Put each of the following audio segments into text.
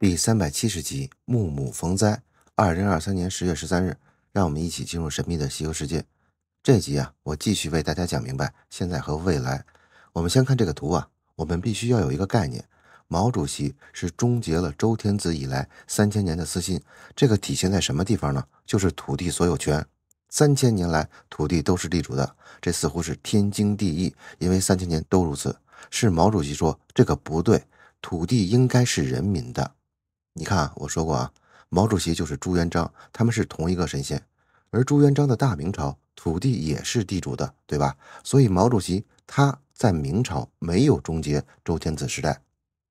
第三百七十集《木木逢灾》，二零二三年十月十三日，让我们一起进入神秘的西游世界。这集啊，我继续为大家讲明白现在和未来。我们先看这个图啊，我们必须要有一个概念：毛主席是终结了周天子以来三千年的私心。这个体现在什么地方呢？就是土地所有权。三千年来，土地都是地主的，这似乎是天经地义，因为三千年都如此。是毛主席说这个不对，土地应该是人民的。你看啊，我说过啊，毛主席就是朱元璋，他们是同一个神仙。而朱元璋的大明朝土地也是地主的，对吧？所以毛主席他在明朝没有终结周天子时代。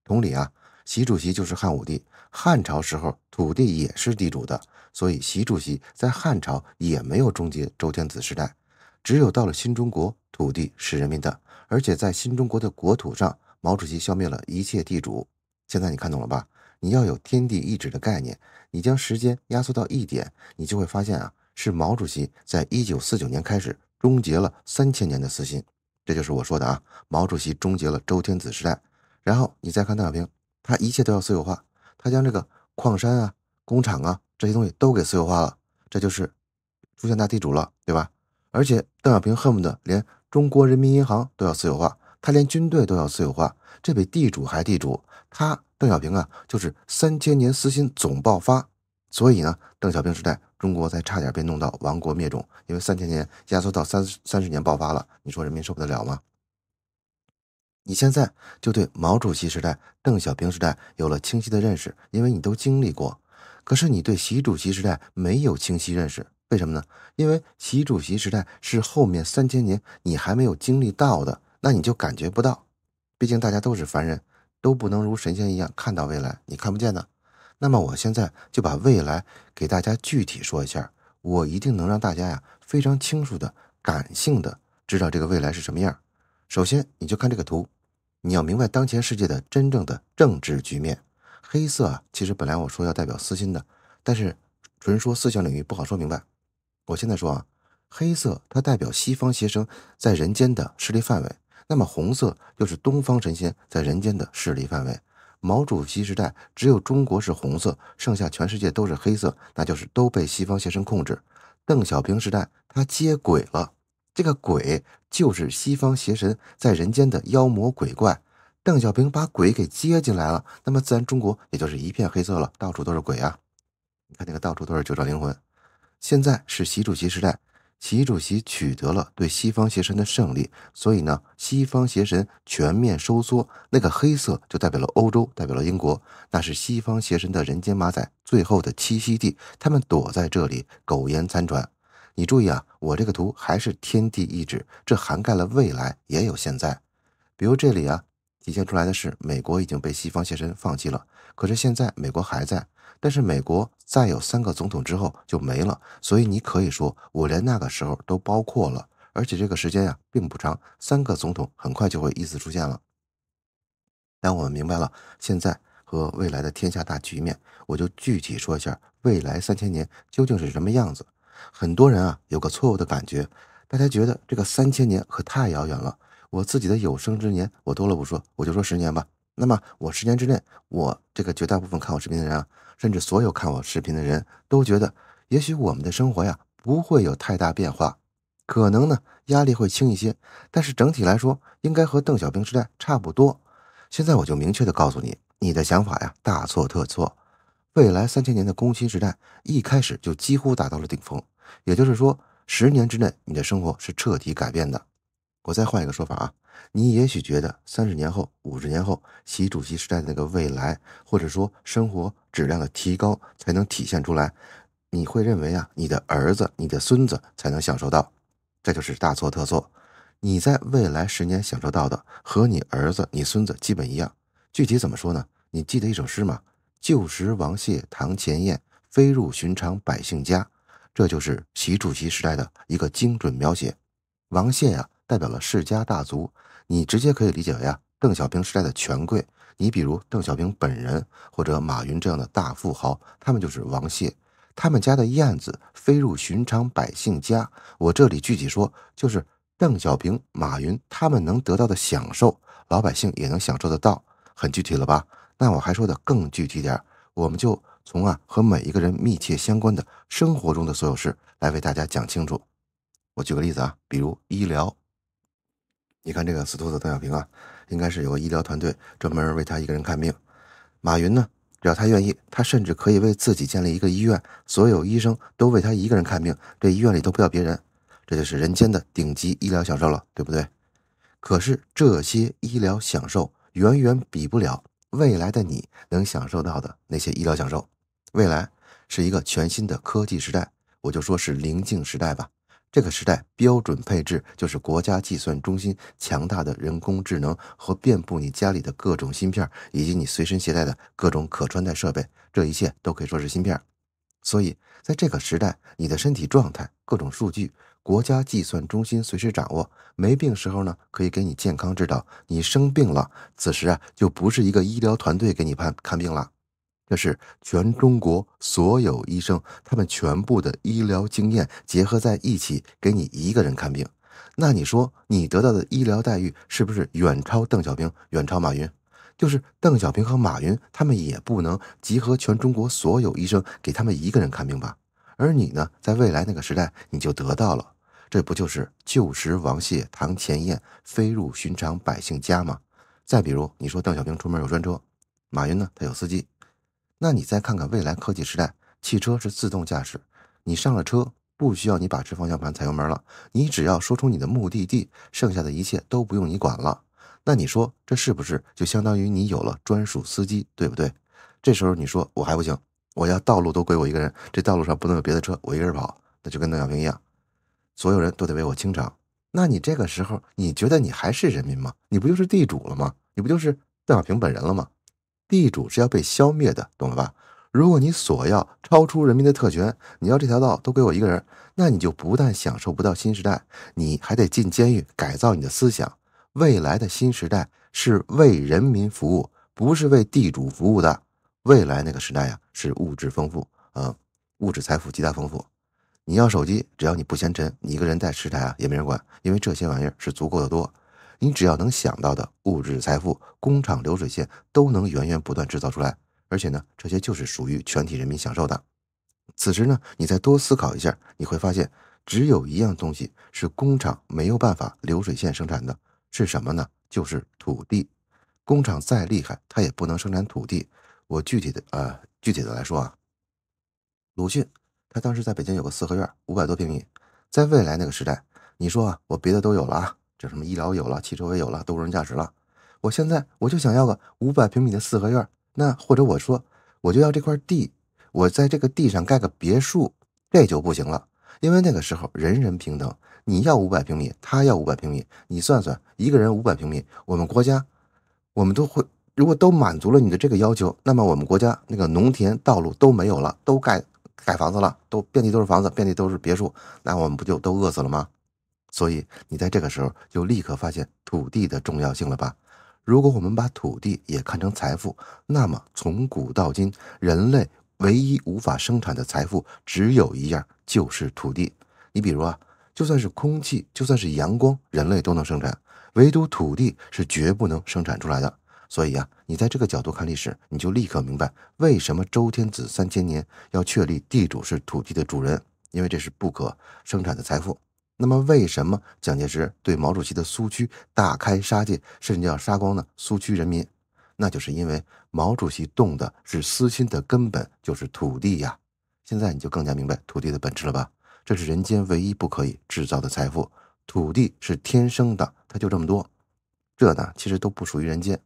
同理啊，习主席就是汉武帝，汉朝时候土地也是地主的，所以习主席在汉朝也没有终结周天子时代。只有到了新中国，土地是人民的，而且在新中国的国土上，毛主席消灭了一切地主。现在你看懂了吧？你要有天地一指的概念，你将时间压缩到一点，你就会发现啊，是毛主席在一九四九年开始终结了三千年的私心，这就是我说的啊，毛主席终结了周天子时代。然后你再看邓小平，他一切都要私有化，他将这个矿山啊、工厂啊这些东西都给私有化了，这就是出现大地主了，对吧？而且邓小平恨不得连中国人民银行都要私有化，他连军队都要私有化，这比地主还地主，他。邓小平啊，就是三千年私心总爆发，所以呢，邓小平时代中国才差点被弄到亡国灭种，因为三千年压缩到三三十年爆发了，你说人民受得了吗？你现在就对毛主席时代、邓小平时代有了清晰的认识，因为你都经历过。可是你对习主席时代没有清晰认识，为什么呢？因为习主席时代是后面三千年你还没有经历到的，那你就感觉不到，毕竟大家都是凡人。都不能如神仙一样看到未来，你看不见呢？那么我现在就把未来给大家具体说一下，我一定能让大家呀非常清楚的、感性的知道这个未来是什么样。首先，你就看这个图，你要明白当前世界的真正的政治局面。黑色啊，其实本来我说要代表私心的，但是纯说思想领域不好说明白。我现在说啊，黑色它代表西方邪生在人间的势力范围。那么红色就是东方神仙在人间的势力范围。毛主席时代，只有中国是红色，剩下全世界都是黑色，那就是都被西方邪神控制。邓小平时代，他接轨了，这个鬼就是西方邪神在人间的妖魔鬼怪。邓小平把鬼给接进来了，那么自然中国也就是一片黑色了，到处都是鬼啊！你看那个到处都是九兆灵魂。现在是习主席时代。习主席取得了对西方邪神的胜利，所以呢，西方邪神全面收缩。那个黑色就代表了欧洲，代表了英国，那是西方邪神的人间马仔最后的栖息地，他们躲在这里苟延残喘。你注意啊，我这个图还是天地一指，这涵盖了未来也有现在。比如这里啊，体现出来的是美国已经被西方邪神放弃了，可是现在美国还在。但是美国再有三个总统之后就没了，所以你可以说我连那个时候都包括了，而且这个时间呀并不长，三个总统很快就会依次出现了。当我们明白了现在和未来的天下大局面，我就具体说一下未来三千年究竟是什么样子。很多人啊有个错误的感觉，大家觉得这个三千年可太遥远了。我自己的有生之年，我多了不说，我就说十年吧。那么我十年之内，我这个绝大部分看我视频的人啊。甚至所有看我视频的人都觉得，也许我们的生活呀不会有太大变化，可能呢压力会轻一些，但是整体来说应该和邓小平时代差不多。现在我就明确的告诉你，你的想法呀大错特错。未来三千年的工薪时代一开始就几乎达到了顶峰，也就是说十年之内你的生活是彻底改变的。我再换一个说法啊，你也许觉得三十年后、五十年后，习主席时代的那个未来或者说生活。质量的提高才能体现出来，你会认为啊，你的儿子、你的孙子才能享受到，这就是大错特错。你在未来十年享受到的和你儿子、你孙子基本一样。具体怎么说呢？你记得一首诗吗？旧时王谢堂前燕，飞入寻常百姓家。这就是习主席时代的一个精准描写。王谢呀，代表了世家大族，你直接可以理解为啊，邓小平时代的权贵。你比如邓小平本人或者马云这样的大富豪，他们就是王谢，他们家的燕子飞入寻常百姓家。我这里具体说，就是邓小平、马云他们能得到的享受，老百姓也能享受得到，很具体了吧？那我还说的更具体点我们就从啊和每一个人密切相关的生活中的所有事来为大家讲清楚。我举个例子啊，比如医疗，你看这个死兔子邓小平啊。应该是有个医疗团队专门为他一个人看病。马云呢，只要他愿意，他甚至可以为自己建立一个医院，所有医生都为他一个人看病，这医院里都不要别人。这就是人间的顶级医疗享受了，对不对？可是这些医疗享受远远比不了未来的你能享受到的那些医疗享受。未来是一个全新的科技时代，我就说是灵境时代吧。这个时代标准配置就是国家计算中心强大的人工智能和遍布你家里的各种芯片，以及你随身携带的各种可穿戴设备，这一切都可以说是芯片。所以在这个时代，你的身体状态、各种数据，国家计算中心随时掌握。没病时候呢，可以给你健康指导；你生病了，此时啊，就不是一个医疗团队给你看看病了。这是全中国所有医生他们全部的医疗经验结合在一起给你一个人看病，那你说你得到的医疗待遇是不是远超邓小平远超马云？就是邓小平和马云他们也不能集合全中国所有医生给他们一个人看病吧？而你呢，在未来那个时代你就得到了，这不就是旧时王谢堂前燕，飞入寻常百姓家吗？再比如，你说邓小平出门有专车，马云呢，他有司机。那你再看看未来科技时代，汽车是自动驾驶，你上了车不需要你把持方向盘踩油门了，你只要说出你的目的地，剩下的一切都不用你管了。那你说这是不是就相当于你有了专属司机，对不对？这时候你说我还不行，我要道路都归我一个人，这道路上不能有别的车，我一个人跑，那就跟邓小平一样，所有人都得为我清场。那你这个时候你觉得你还是人民吗？你不就是地主了吗？你不就是邓小平本人了吗？地主是要被消灭的，懂了吧？如果你索要超出人民的特权，你要这条道都给我一个人，那你就不但享受不到新时代，你还得进监狱改造你的思想。未来的新时代是为人民服务，不是为地主服务的。未来那个时代呀，是物质丰富啊，物质财富极大丰富。你要手机，只要你不嫌沉，你一个人带十台啊，也没人管，因为这些玩意儿是足够的多。你只要能想到的物质财富，工厂流水线都能源源不断制造出来，而且呢，这些就是属于全体人民享受的。此时呢，你再多思考一下，你会发现，只有一样东西是工厂没有办法流水线生产的是什么呢？就是土地。工厂再厉害，它也不能生产土地。我具体的呃，具体的来说啊，鲁迅他当时在北京有个四合院，五百多平米。在未来那个时代，你说啊，我别的都有了啊。这什么医疗有了，汽车也有了，都无人驾驶了。我现在我就想要个五百平米的四合院，那或者我说我就要这块地，我在这个地上盖个别墅，这就不行了。因为那个时候人人平等，你要五百平米，他要五百平米，你算算，一个人五百平米，我们国家我们都会如果都满足了你的这个要求，那么我们国家那个农田、道路都没有了，都盖盖房子了，都遍地都是房子，遍地都是别墅，那我们不就都饿死了吗？所以你在这个时候就立刻发现土地的重要性了吧？如果我们把土地也看成财富，那么从古到今，人类唯一无法生产的财富只有一样，就是土地。你比如啊，就算是空气，就算是阳光，人类都能生产，唯独土地是绝不能生产出来的。所以啊，你在这个角度看历史，你就立刻明白为什么周天子三千年要确立地主是土地的主人，因为这是不可生产的财富。那么，为什么蒋介石对毛主席的苏区大开杀戒，甚至要杀光呢？苏区人民，那就是因为毛主席动的是私心的根本就是土地呀！现在你就更加明白土地的本质了吧？这是人间唯一不可以制造的财富，土地是天生的，它就这么多。这呢，其实都不属于人间。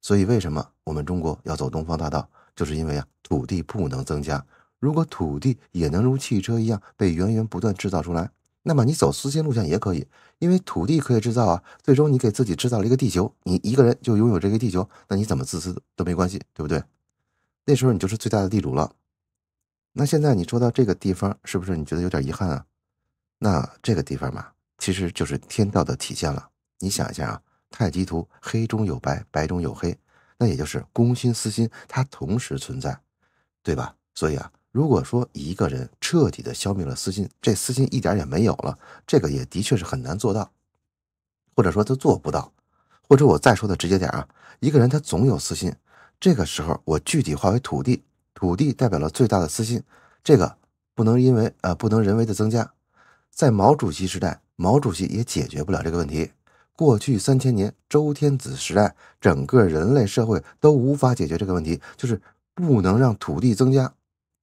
所以，为什么我们中国要走东方大道？就是因为啊，土地不能增加。如果土地也能如汽车一样被源源不断制造出来？那么你走私心路线也可以，因为土地可以制造啊，最终你给自己制造了一个地球，你一个人就拥有这个地球，那你怎么自私都没关系，对不对？那时候你就是最大的地主了。那现在你说到这个地方，是不是你觉得有点遗憾啊？那这个地方嘛，其实就是天道的体现了。你想一下啊，太极图黑中有白，白中有黑，那也就是公心私心它同时存在，对吧？所以啊。如果说一个人彻底的消灭了私心，这私心一点也没有了，这个也的确是很难做到，或者说他做不到，或者我再说的直接点啊，一个人他总有私心。这个时候，我具体化为土地，土地代表了最大的私心，这个不能因为呃不能人为的增加。在毛主席时代，毛主席也解决不了这个问题。过去三千年，周天子时代，整个人类社会都无法解决这个问题，就是不能让土地增加。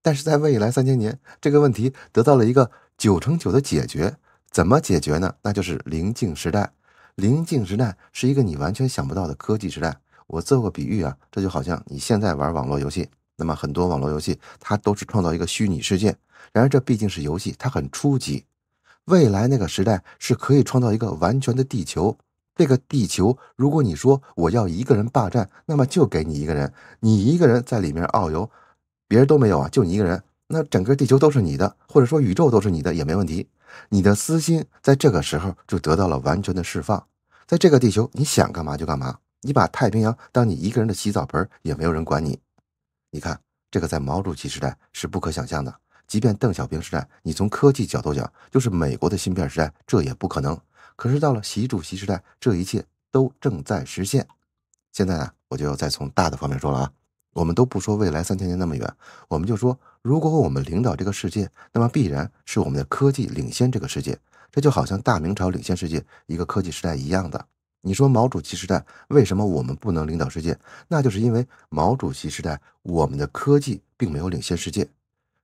但是在未来三千年，这个问题得到了一个九成九的解决。怎么解决呢？那就是灵境时代。灵境时代是一个你完全想不到的科技时代。我做个比喻啊，这就好像你现在玩网络游戏，那么很多网络游戏它都是创造一个虚拟世界。然而这毕竟是游戏，它很初级。未来那个时代是可以创造一个完全的地球。这个地球，如果你说我要一个人霸占，那么就给你一个人，你一个人在里面遨游。别人都没有啊，就你一个人，那整个地球都是你的，或者说宇宙都是你的也没问题。你的私心在这个时候就得到了完全的释放，在这个地球你想干嘛就干嘛，你把太平洋当你一个人的洗澡盆也没有人管你。你看这个在毛主席时代是不可想象的，即便邓小平时代，你从科技角度讲就是美国的芯片时代，这也不可能。可是到了习主席时代，这一切都正在实现。现在呢，我就再从大的方面说了啊。我们都不说未来三千年那么远，我们就说，如果我们领导这个世界，那么必然是我们的科技领先这个世界。这就好像大明朝领先世界一个科技时代一样的。你说毛主席时代为什么我们不能领导世界？那就是因为毛主席时代我们的科技并没有领先世界。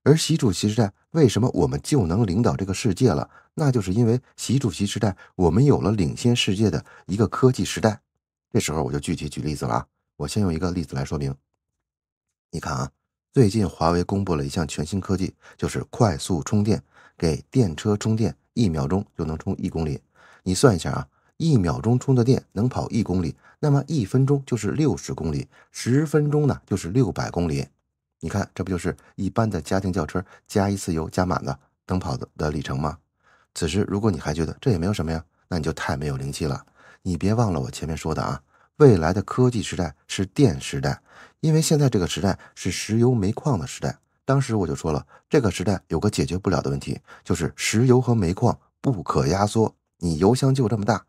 而习主席时代为什么我们就能领导这个世界了？那就是因为习主席时代我们有了领先世界的一个科技时代。这时候我就具体举例子了啊，我先用一个例子来说明。你看啊，最近华为公布了一项全新科技，就是快速充电给电车充电，一秒钟就能充一公里。你算一下啊，一秒钟充的电能跑一公里，那么一分钟就是六十公里，十分钟呢就是六百公里。你看，这不就是一般的家庭轿车加一次油加满的能跑的里程吗？此时，如果你还觉得这也没有什么呀，那你就太没有灵气了。你别忘了我前面说的啊。未来的科技时代是电时代，因为现在这个时代是石油煤矿的时代。当时我就说了，这个时代有个解决不了的问题，就是石油和煤矿不可压缩，你油箱就这么大，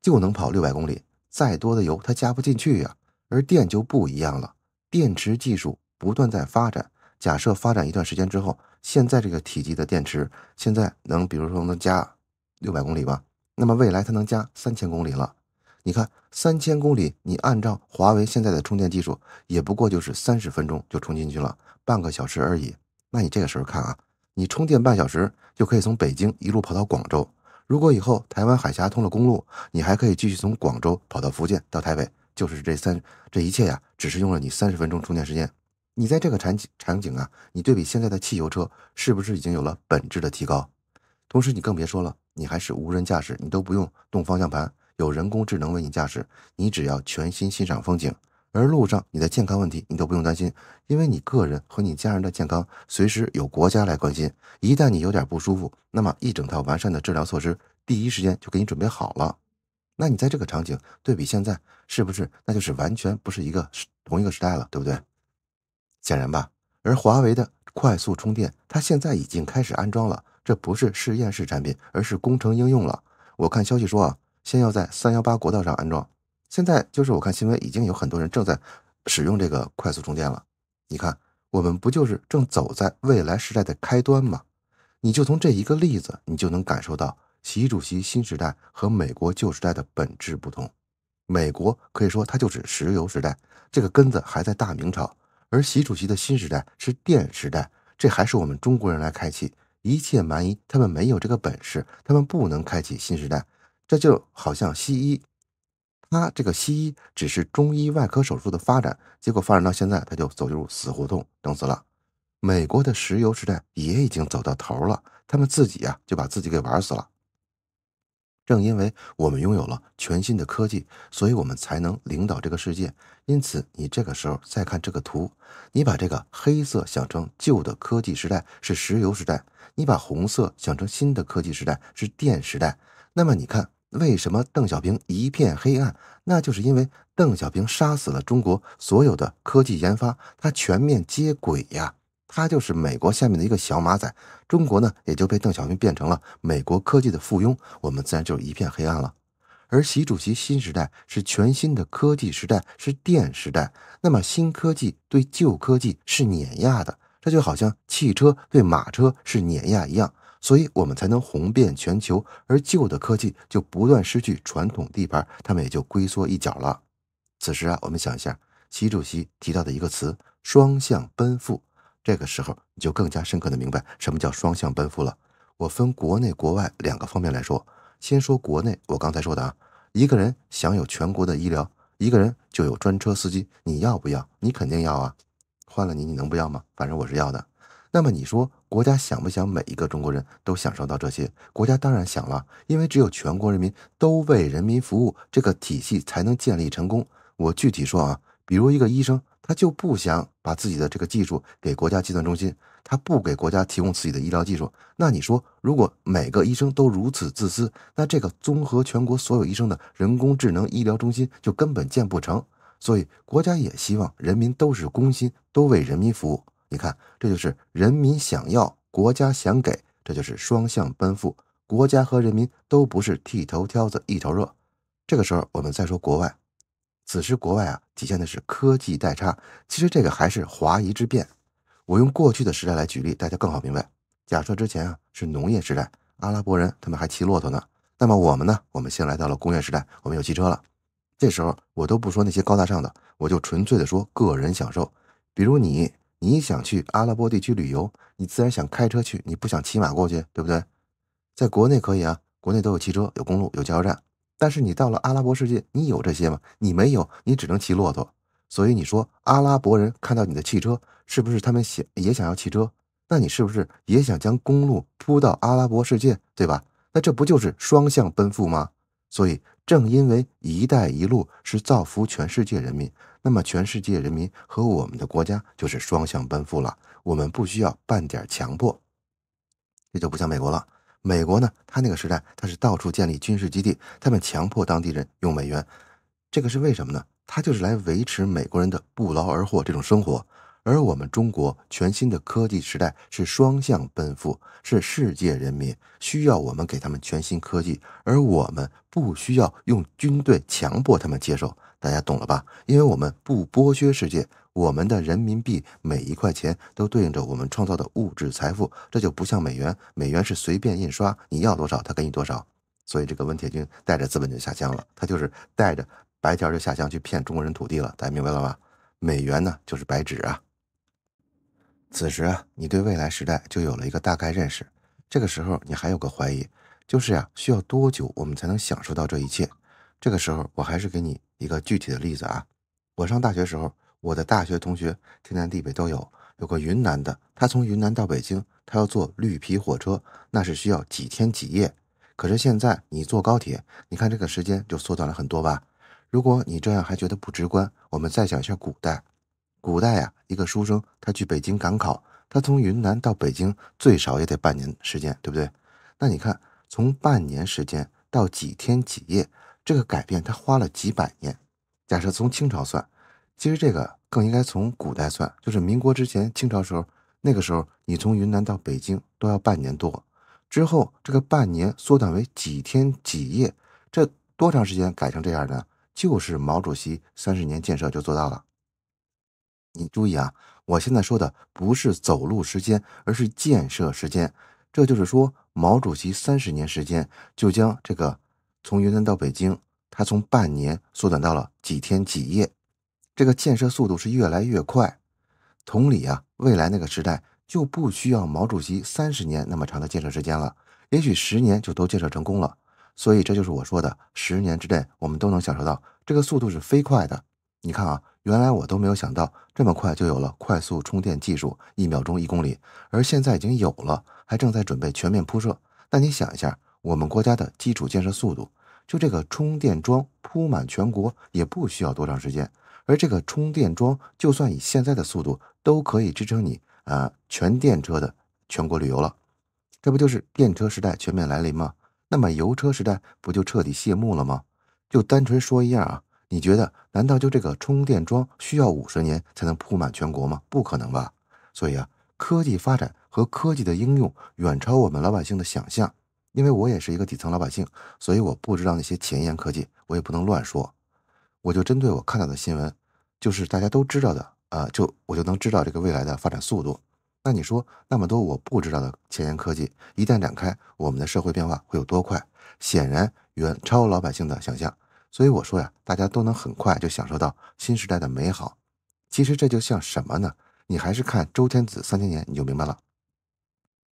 就能跑六百公里，再多的油它加不进去呀。而电就不一样了，电池技术不断在发展。假设发展一段时间之后，现在这个体积的电池，现在能比如说能加六百公里吧，那么未来它能加三千公里了。你看，三千公里，你按照华为现在的充电技术，也不过就是三十分钟就充进去了，半个小时而已。那你这个时候看啊，你充电半小时就可以从北京一路跑到广州。如果以后台湾海峡通了公路，你还可以继续从广州跑到福建到台北。就是这三这一切呀，只是用了你三十分钟充电时间。你在这个场景场景啊，你对比现在的汽油车，是不是已经有了本质的提高？同时，你更别说了，你还是无人驾驶，你都不用动方向盘。有人工智能为你驾驶，你只要全心欣赏风景，而路上你的健康问题你都不用担心，因为你个人和你家人的健康随时有国家来关心。一旦你有点不舒服，那么一整套完善的治疗措施第一时间就给你准备好了。那你在这个场景对比现在，是不是那就是完全不是一个同一个时代了，对不对？显然吧。而华为的快速充电，它现在已经开始安装了，这不是实验室产品，而是工程应用了。我看消息说啊。先要在三幺八国道上安装。现在就是我看新闻，已经有很多人正在使用这个快速充电了。你看，我们不就是正走在未来时代的开端吗？你就从这一个例子，你就能感受到习主席新时代和美国旧时代的本质不同。美国可以说它就是石油时代，这个根子还在大明朝，而习主席的新时代是电时代，这还是我们中国人来开启。一切蛮夷，他们没有这个本事，他们不能开启新时代。这就好像西医，他这个西医只是中医外科手术的发展，结果发展到现在，他就走入死胡同，等死了。美国的石油时代也已经走到头了，他们自己啊就把自己给玩死了。正因为我们拥有了全新的科技，所以我们才能领导这个世界。因此，你这个时候再看这个图，你把这个黑色想成旧的科技时代是石油时代，你把红色想成新的科技时代是电时代，那么你看。为什么邓小平一片黑暗？那就是因为邓小平杀死了中国所有的科技研发，他全面接轨呀，他就是美国下面的一个小马仔。中国呢，也就被邓小平变成了美国科技的附庸，我们自然就一片黑暗了。而习主席新时代是全新的科技时代，是电时代。那么新科技对旧科技是碾压的，这就好像汽车对马车是碾压一样。所以我们才能红遍全球，而旧的科技就不断失去传统地盘，他们也就龟缩一角了。此时啊，我们想一下，习主席提到的一个词“双向奔赴”，这个时候你就更加深刻的明白什么叫“双向奔赴”了。我分国内国外两个方面来说，先说国内。我刚才说的啊，一个人享有全国的医疗，一个人就有专车司机，你要不要？你肯定要啊！换了你，你能不要吗？反正我是要的。那么你说？国家想不想每一个中国人都享受到这些？国家当然想了，因为只有全国人民都为人民服务，这个体系才能建立成功。我具体说啊，比如一个医生，他就不想把自己的这个技术给国家计算中心，他不给国家提供自己的医疗技术。那你说，如果每个医生都如此自私，那这个综合全国所有医生的人工智能医疗中心就根本建不成。所以，国家也希望人民都是公心，都为人民服务。你看，这就是人民想要，国家想给，这就是双向奔赴。国家和人民都不是剃头挑子一头热。这个时候，我们再说国外。此时国外啊，体现的是科技代差。其实这个还是华夷之变。我用过去的时代来举例，大家更好明白。假设之前啊是农业时代，阿拉伯人他们还骑骆驼呢。那么我们呢？我们先来到了工业时代，我们有汽车了。这时候我都不说那些高大上的，我就纯粹的说个人享受，比如你。你想去阿拉伯地区旅游，你自然想开车去，你不想骑马过去，对不对？在国内可以啊，国内都有汽车、有公路、有加油站。但是你到了阿拉伯世界，你有这些吗？你没有，你只能骑骆驼。所以你说阿拉伯人看到你的汽车，是不是他们想也想要汽车？那你是不是也想将公路铺到阿拉伯世界，对吧？那这不就是双向奔赴吗？所以。正因为“一带一路”是造福全世界人民，那么全世界人民和我们的国家就是双向奔赴了。我们不需要半点强迫，这就不像美国了。美国呢，他那个时代他是到处建立军事基地，他们强迫当地人用美元，这个是为什么呢？他就是来维持美国人的不劳而获这种生活。而我们中国全新的科技时代是双向奔赴，是世界人民需要我们给他们全新科技，而我们不需要用军队强迫他们接受。大家懂了吧？因为我们不剥削世界，我们的人民币每一块钱都对应着我们创造的物质财富，这就不像美元，美元是随便印刷，你要多少它给你多少。所以这个温铁军带着资本就下乡了，他就是带着白条就下乡去骗中国人土地了。大家明白了吧？美元呢就是白纸啊。此时啊，你对未来时代就有了一个大概认识。这个时候，你还有个怀疑，就是呀，需要多久我们才能享受到这一切？这个时候，我还是给你一个具体的例子啊。我上大学时候，我的大学同学天南地北都有，有个云南的，他从云南到北京，他要坐绿皮火车，那是需要几天几夜。可是现在你坐高铁，你看这个时间就缩短了很多吧？如果你这样还觉得不直观，我们再讲一下古代。古代啊，一个书生他去北京赶考，他从云南到北京最少也得半年时间，对不对？那你看，从半年时间到几天几夜，这个改变他花了几百年。假设从清朝算，其实这个更应该从古代算，就是民国之前，清朝时候，那个时候你从云南到北京都要半年多。之后这个半年缩短为几天几夜，这多长时间改成这样的？就是毛主席三十年建设就做到了。你注意啊，我现在说的不是走路时间，而是建设时间。这就是说，毛主席三十年时间就将这个从云南到北京，他从半年缩短到了几天几夜。这个建设速度是越来越快。同理啊，未来那个时代就不需要毛主席三十年那么长的建设时间了，也许十年就都建设成功了。所以这就是我说的，十年之内我们都能享受到这个速度是飞快的。你看啊，原来我都没有想到，这么快就有了快速充电技术，一秒钟一公里，而现在已经有了，还正在准备全面铺设。那你想一下，我们国家的基础建设速度，就这个充电桩铺满全国也不需要多长时间。而这个充电桩，就算以现在的速度，都可以支撑你啊全电车的全国旅游了。这不就是电车时代全面来临吗？那么油车时代不就彻底谢幕了吗？就单纯说一样啊。你觉得难道就这个充电桩需要五十年才能铺满全国吗？不可能吧！所以啊，科技发展和科技的应用远超我们老百姓的想象。因为我也是一个底层老百姓，所以我不知道那些前沿科技，我也不能乱说。我就针对我看到的新闻，就是大家都知道的，呃，就我就能知道这个未来的发展速度。那你说那么多我不知道的前沿科技一旦展开，我们的社会变化会有多快？显然远超老百姓的想象。所以我说呀，大家都能很快就享受到新时代的美好。其实这就像什么呢？你还是看周天子三千年，你就明白了。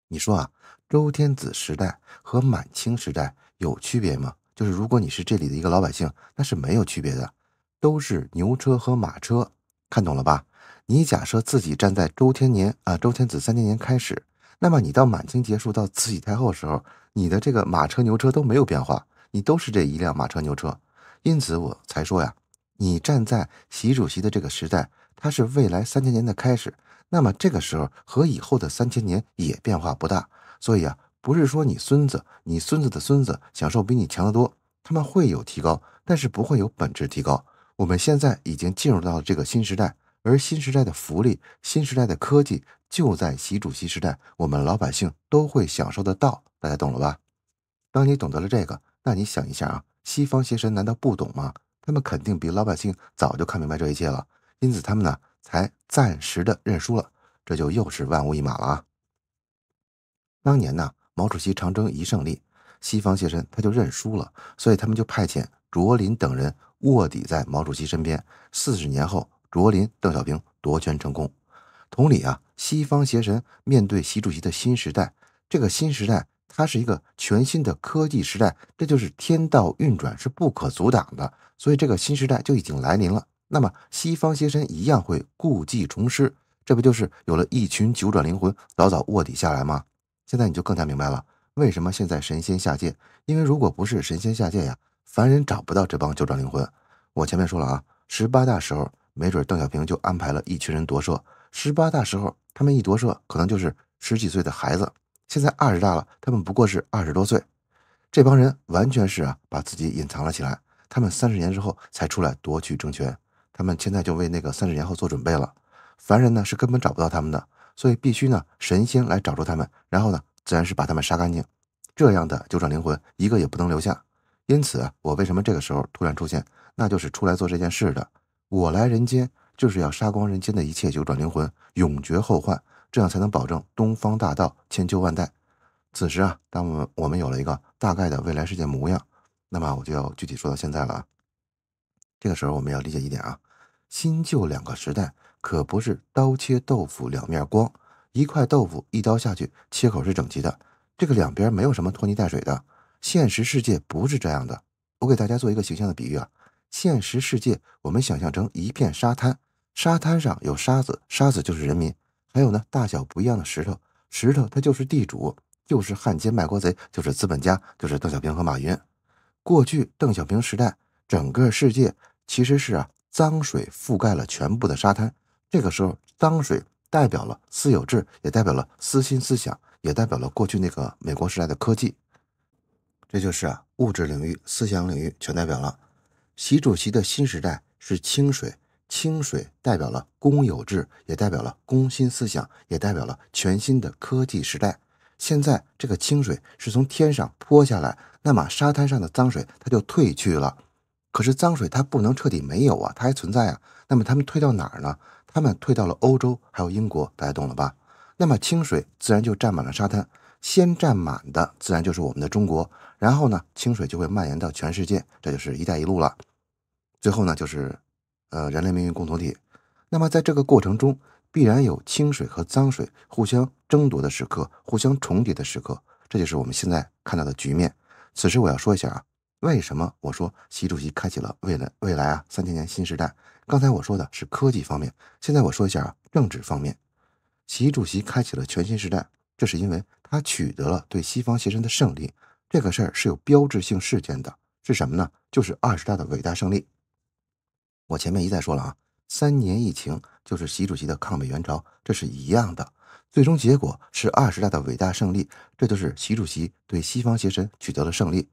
你说啊，周天子时代和满清时代有区别吗？就是如果你是这里的一个老百姓，那是没有区别的，都是牛车和马车。看懂了吧？你假设自己站在周天年啊，周天子三千年开始，那么你到满清结束，到慈禧太后时候，你的这个马车、牛车都没有变化，你都是这一辆马车、牛车。因此，我才说呀，你站在习主席的这个时代，他是未来三千年的开始。那么，这个时候和以后的三千年也变化不大。所以啊，不是说你孙子、你孙子的孙子享受比你强得多，他们会有提高，但是不会有本质提高。我们现在已经进入到了这个新时代，而新时代的福利、新时代的科技，就在习主席时代，我们老百姓都会享受得到。大家懂了吧？当你懂得了这个，那你想一下啊。西方邪神难道不懂吗？他们肯定比老百姓早就看明白这一切了，因此他们呢才暂时的认输了，这就又是万无一马了啊！当年呢，毛主席长征一胜利，西方邪神他就认输了，所以他们就派遣卓林等人卧底在毛主席身边。四十年后，卓林、邓小平夺权成功。同理啊，西方邪神面对习主席的新时代，这个新时代。它是一个全新的科技时代，这就是天道运转是不可阻挡的，所以这个新时代就已经来临了。那么西方邪神一样会故技重施，这不就是有了一群九转灵魂早早卧底下来吗？现在你就更加明白了为什么现在神仙下界，因为如果不是神仙下界呀，凡人找不到这帮九转灵魂。我前面说了啊，十八大时候没准邓小平就安排了一群人夺舍，十八大时候他们一夺舍，可能就是十几岁的孩子。现在二十大了，他们不过是二十多岁，这帮人完全是啊把自己隐藏了起来。他们三十年之后才出来夺取政权，他们现在就为那个三十年后做准备了。凡人呢是根本找不到他们的，所以必须呢神仙来找出他们，然后呢自然是把他们杀干净。这样的九转灵魂一个也不能留下。因此我为什么这个时候突然出现，那就是出来做这件事的。我来人间就是要杀光人间的一切九转灵魂，永绝后患。这样才能保证东方大道千秋万代。此时啊，当我们我们有了一个大概的未来世界模样，那么我就要具体说到现在了啊。这个时候我们要理解一点啊，新旧两个时代可不是刀切豆腐两面光，一块豆腐一刀下去切口是整齐的，这个两边没有什么拖泥带水的。现实世界不是这样的。我给大家做一个形象的比喻啊，现实世界我们想象成一片沙滩，沙滩上有沙子，沙子就是人民。还有呢，大小不一样的石头，石头它就是地主，就是汉奸卖国贼，就是资本家，就是邓小平和马云。过去邓小平时代，整个世界其实是啊，脏水覆盖了全部的沙滩。这个时候，脏水代表了私有制，也代表了私心思想，也代表了过去那个美国时代的科技。这就是啊，物质领域、思想领域全代表了。习主席的新时代是清水。清水代表了公有制，也代表了公薪思想，也代表了全新的科技时代。现在这个清水是从天上泼下来，那么沙滩上的脏水它就退去了。可是脏水它不能彻底没有啊，它还存在啊。那么它们退到哪儿呢？它们退到了欧洲，还有英国，大家懂了吧？那么清水自然就占满了沙滩，先占满的自然就是我们的中国。然后呢，清水就会蔓延到全世界，这就是一带一路了。最后呢，就是。呃，人类命运共同体。那么，在这个过程中，必然有清水和脏水互相争夺的时刻，互相重叠的时刻。这就是我们现在看到的局面。此时，我要说一下啊，为什么我说习主席开启了未来未来啊三千年新时代？刚才我说的是科技方面，现在我说一下啊政治方面。习主席开启了全新时代，这是因为他取得了对西方邪神的胜利。这个事儿是有标志性事件的，是什么呢？就是二十大的伟大胜利。我前面一再说了啊，三年疫情就是习主席的抗美援朝，这是一样的，最终结果是二十大的伟大胜利，这就是习主席对西方邪神取得了胜利。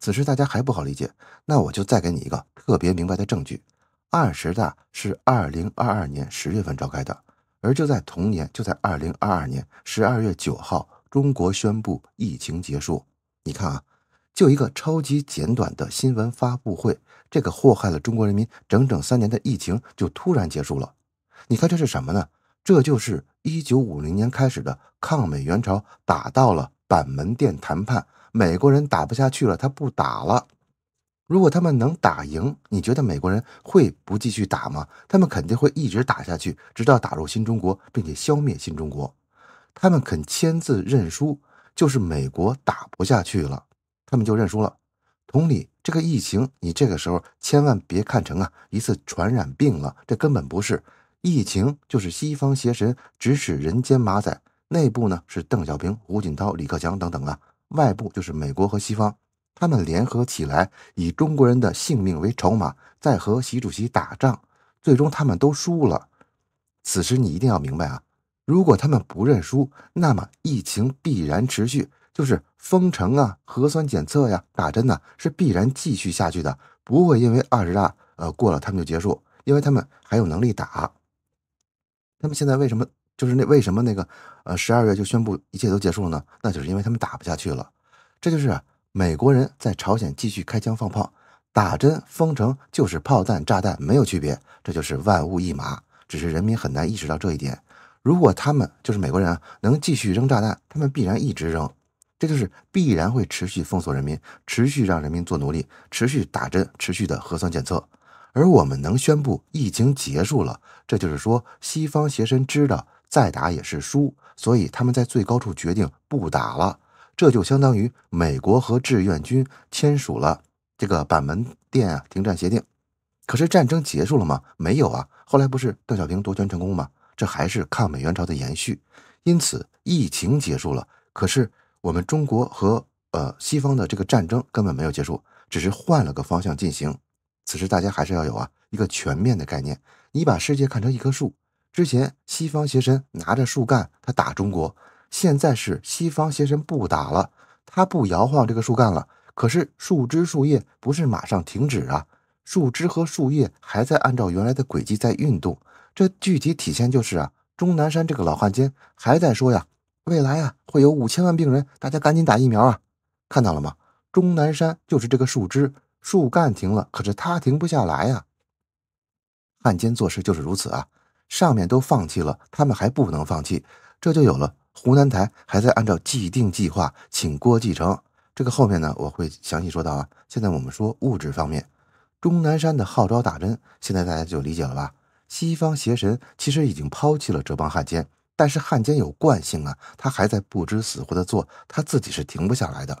此时大家还不好理解，那我就再给你一个特别明白的证据：二十大是二零二二年十月份召开的，而就在同年，就在二零二二年十二月九号，中国宣布疫情结束。你看啊，就一个超级简短的新闻发布会。这个祸害了中国人民整整三年的疫情就突然结束了。你看这是什么呢？这就是一九五零年开始的抗美援朝，打到了板门店谈判，美国人打不下去了，他不打了。如果他们能打赢，你觉得美国人会不继续打吗？他们肯定会一直打下去，直到打入新中国，并且消灭新中国。他们肯签字认输，就是美国打不下去了，他们就认输了。同理。这个疫情，你这个时候千万别看成啊一次传染病了，这根本不是疫情，就是西方邪神指使人间马仔，内部呢是邓小平、胡锦涛、李克强等等啊，外部就是美国和西方，他们联合起来以中国人的性命为筹码，在和习主席打仗，最终他们都输了。此时你一定要明白啊，如果他们不认输，那么疫情必然持续。就是封城啊，核酸检测呀，打针呢，是必然继续下去的，不会因为二十大呃过了他们就结束，因为他们还有能力打。他们现在为什么就是那为什么那个呃十二月就宣布一切都结束了呢？那就是因为他们打不下去了。这就是美国人在朝鲜继续开枪放炮，打针封城就是炮弹炸弹没有区别，这就是万物一码，只是人民很难意识到这一点。如果他们就是美国人啊能继续扔炸弹，他们必然一直扔。这就是必然会持续封锁人民，持续让人民做奴隶，持续打针，持续的核酸检测。而我们能宣布疫情结束了，这就是说西方邪神知道再打也是输，所以他们在最高处决定不打了。这就相当于美国和志愿军签署了这个板门店啊停战协定。可是战争结束了吗？没有啊。后来不是邓小平夺权成功吗？这还是抗美援朝的延续。因此，疫情结束了，可是。我们中国和呃西方的这个战争根本没有结束，只是换了个方向进行。此时大家还是要有啊一个全面的概念。你把世界看成一棵树，之前西方邪神拿着树干，他打中国；现在是西方邪神不打了，他不摇晃这个树干了。可是树枝树叶不是马上停止啊，树枝和树叶还在按照原来的轨迹在运动。这具体体现就是啊，钟南山这个老汉奸还在说呀。未来啊，会有五千万病人，大家赶紧打疫苗啊！看到了吗？钟南山就是这个树枝，树干停了，可是他停不下来啊！汉奸做事就是如此啊，上面都放弃了，他们还不能放弃，这就有了湖南台还在按照既定计划请郭继承。这个后面呢，我会详细说到啊。现在我们说物质方面，钟南山的号召打针，现在大家就理解了吧？西方邪神其实已经抛弃了这帮汉奸。但是汉奸有惯性啊，他还在不知死活的做，他自己是停不下来的。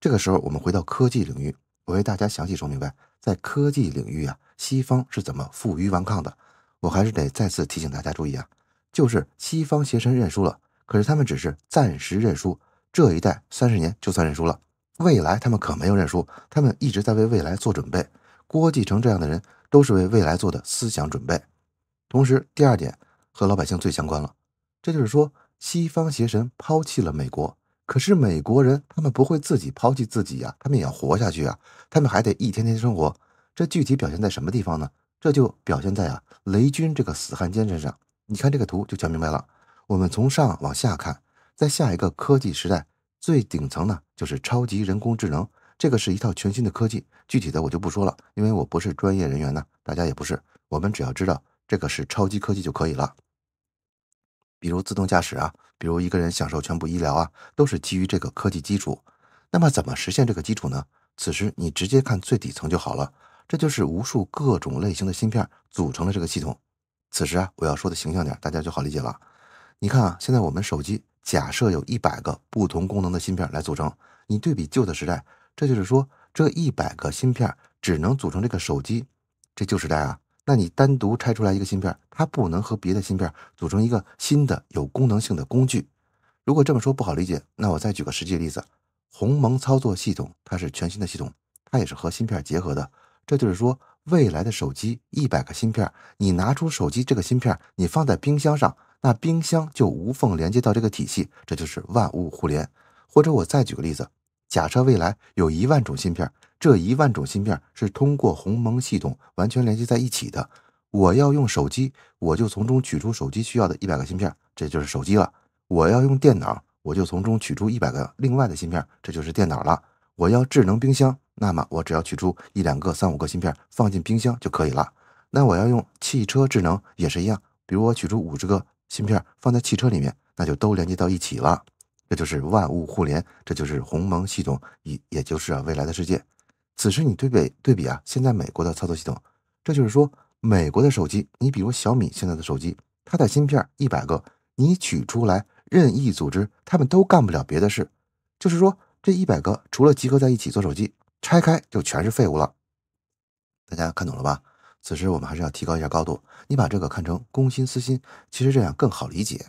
这个时候，我们回到科技领域，我为大家详细说明白，在科技领域啊，西方是怎么负隅顽抗的？我还是得再次提醒大家注意啊，就是西方邪神认输了，可是他们只是暂时认输，这一代三十年就算认输了，未来他们可没有认输，他们一直在为未来做准备。郭继承这样的人都是为未来做的思想准备。同时，第二点和老百姓最相关了。这就是说，西方邪神抛弃了美国，可是美国人他们不会自己抛弃自己呀，他们也要活下去啊，他们还得一天天生活。这具体表现在什么地方呢？这就表现在啊，雷军这个死汉奸身上。你看这个图就全明白了。我们从上往下看，在下一个科技时代，最顶层呢就是超级人工智能，这个是一套全新的科技，具体的我就不说了，因为我不是专业人员呢，大家也不是，我们只要知道这个是超级科技就可以了。比如自动驾驶啊，比如一个人享受全部医疗啊，都是基于这个科技基础。那么怎么实现这个基础呢？此时你直接看最底层就好了，这就是无数各种类型的芯片组成了这个系统。此时啊，我要说的形象点，大家就好理解了。你看啊，现在我们手机假设有一百个不同功能的芯片来组成，你对比旧的时代，这就是说这一百个芯片只能组成这个手机，这旧时代啊。那你单独拆出来一个芯片，它不能和别的芯片组成一个新的有功能性的工具。如果这么说不好理解，那我再举个实际例子：鸿蒙操作系统它是全新的系统，它也是和芯片结合的。这就是说，未来的手机一百个芯片，你拿出手机这个芯片，你放在冰箱上，那冰箱就无缝连接到这个体系，这就是万物互联。或者我再举个例子：假设未来有一万种芯片。这一万种芯片是通过鸿蒙系统完全连接在一起的。我要用手机，我就从中取出手机需要的一百个芯片，这就是手机了。我要用电脑，我就从中取出一百个另外的芯片，这就是电脑了。我要智能冰箱，那么我只要取出一两个、三五个芯片放进冰箱就可以了。那我要用汽车智能也是一样，比如我取出五十个芯片放在汽车里面，那就都连接到一起了。这就是万物互联，这就是鸿蒙系统，也也就是未来的世界。此时你对比对比啊，现在美国的操作系统，这就是说美国的手机，你比如小米现在的手机，它的芯片一百个，你取出来任意组织，他们都干不了别的事，就是说这一百个除了集合在一起做手机，拆开就全是废物了。大家看懂了吧？此时我们还是要提高一下高度，你把这个看成公心私心，其实这样更好理解。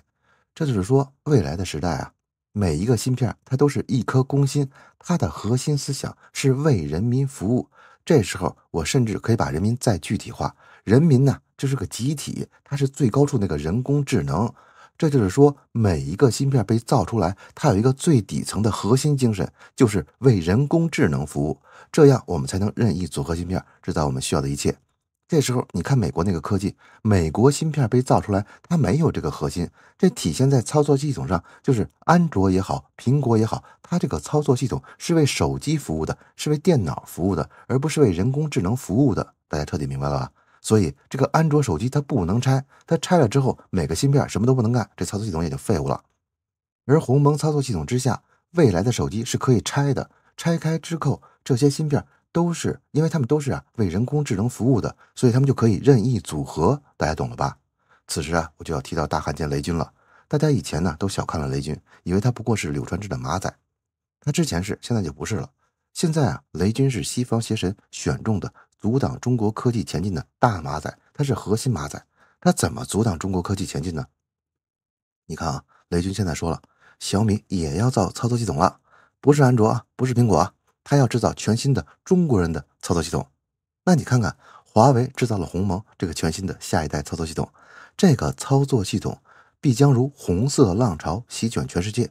这就是说未来的时代啊。每一个芯片，它都是一颗公心，它的核心思想是为人民服务。这时候，我甚至可以把人民再具体化。人民呢，就是个集体，它是最高处那个人工智能。这就是说，每一个芯片被造出来，它有一个最底层的核心精神，就是为人工智能服务。这样，我们才能任意组合芯片，制造我们需要的一切。这时候你看美国那个科技，美国芯片被造出来，它没有这个核心，这体现在操作系统上，就是安卓也好，苹果也好，它这个操作系统是为手机服务的，是为电脑服务的，而不是为人工智能服务的。大家彻底明白了吧？所以这个安卓手机它不能拆，它拆了之后每个芯片什么都不能干，这操作系统也就废物了。而鸿蒙操作系统之下，未来的手机是可以拆的，拆开之后这些芯片。都是因为他们都是啊为人工智能服务的，所以他们就可以任意组合，大家懂了吧？此时啊，我就要提到大汉奸雷军了。大家以前呢都小看了雷军，以为他不过是柳传志的马仔，他之前是，现在就不是了。现在啊，雷军是西方邪神选中的阻挡中国科技前进的大马仔，他是核心马仔。他怎么阻挡中国科技前进呢？你看啊，雷军现在说了，小米也要造操作系统了，不是安卓啊，不是苹果。他要制造全新的中国人的操作系统，那你看看华为制造了鸿蒙这个全新的下一代操作系统，这个操作系统必将如红色浪潮席卷全世界。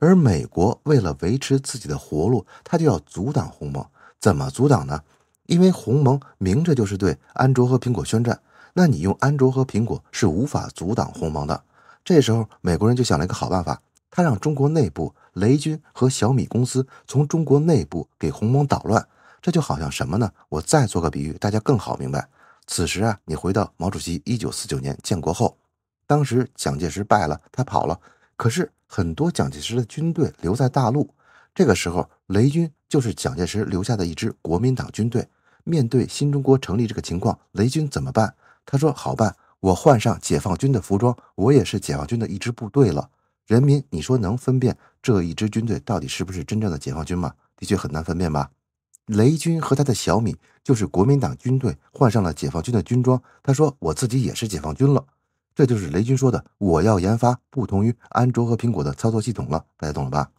而美国为了维持自己的活路，他就要阻挡鸿蒙，怎么阻挡呢？因为鸿蒙明着就是对安卓和苹果宣战，那你用安卓和苹果是无法阻挡鸿蒙的。这时候美国人就想了一个好办法，他让中国内部。雷军和小米公司从中国内部给鸿蒙捣乱，这就好像什么呢？我再做个比喻，大家更好明白。此时啊，你回到毛主席一九四九年建国后，当时蒋介石败了，他跑了，可是很多蒋介石的军队留在大陆。这个时候，雷军就是蒋介石留下的一支国民党军队。面对新中国成立这个情况，雷军怎么办？他说：“好办，我换上解放军的服装，我也是解放军的一支部队了。人民，你说能分辨？”这一支军队到底是不是真正的解放军嘛？的确很难分辨吧。雷军和他的小米就是国民党军队换上了解放军的军装。他说：“我自己也是解放军了。”这就是雷军说的：“我要研发不同于安卓和苹果的操作系统了。”大家懂了吧？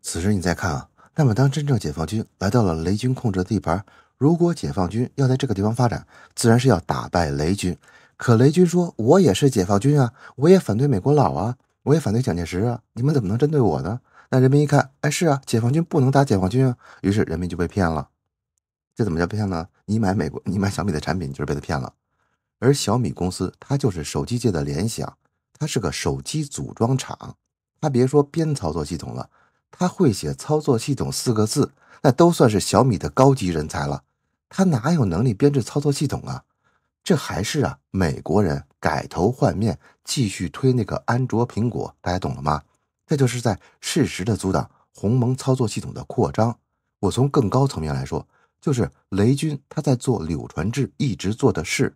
此时你再看啊，那么当真正解放军来到了雷军控制的地盘，如果解放军要在这个地方发展，自然是要打败雷军。可雷军说：“我也是解放军啊，我也反对美国佬啊。”我也反对蒋介石啊！你们怎么能针对我呢？那人民一看，哎，是啊，解放军不能打解放军啊！于是人民就被骗了。这怎么叫骗呢？你买美国，你买小米的产品就是被他骗了。而小米公司，它就是手机界的联想，它是个手机组装厂。它别说编操作系统了，它会写操作系统四个字，那都算是小米的高级人才了。他哪有能力编制操作系统啊？这还是啊，美国人改头换面，继续推那个安卓苹果，大家懂了吗？这就是在适时的阻挡鸿蒙操作系统的扩张。我从更高层面来说，就是雷军他在做柳传志一直做的事。